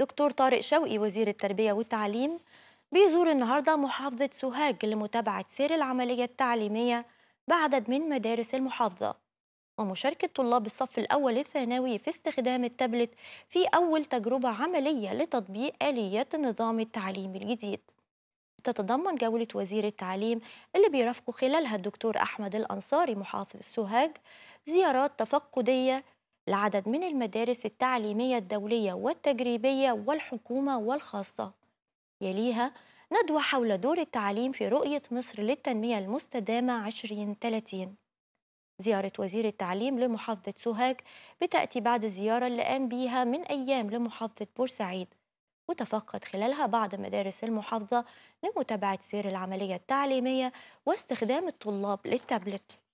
دكتور طارق شوقي وزير التربية والتعليم بيزور النهاردة محافظة سوهاج لمتابعة سير العملية التعليمية بعدد من مدارس المحافظة ومشاركة طلاب الصف الأول الثانوي في استخدام التابلت في أول تجربة عملية لتطبيق آليات النظام التعليمي الجديد تتضمن جولة وزير التعليم اللي بيرافقه خلالها الدكتور أحمد الأنصاري محافظ سوهاج زيارات تفقدية لعدد من المدارس التعليمية الدولية والتجريبية والحكومة والخاصة يليها ندوة حول دور التعليم في رؤية مصر للتنمية المستدامة 2030 زيارة وزير التعليم لمحافظة سوهاج بتأتي بعد الزيارة اللي قام بيها من أيام لمحافظة بورسعيد وتفقد خلالها بعض مدارس المحافظة لمتابعة سير العملية التعليمية واستخدام الطلاب للتابلت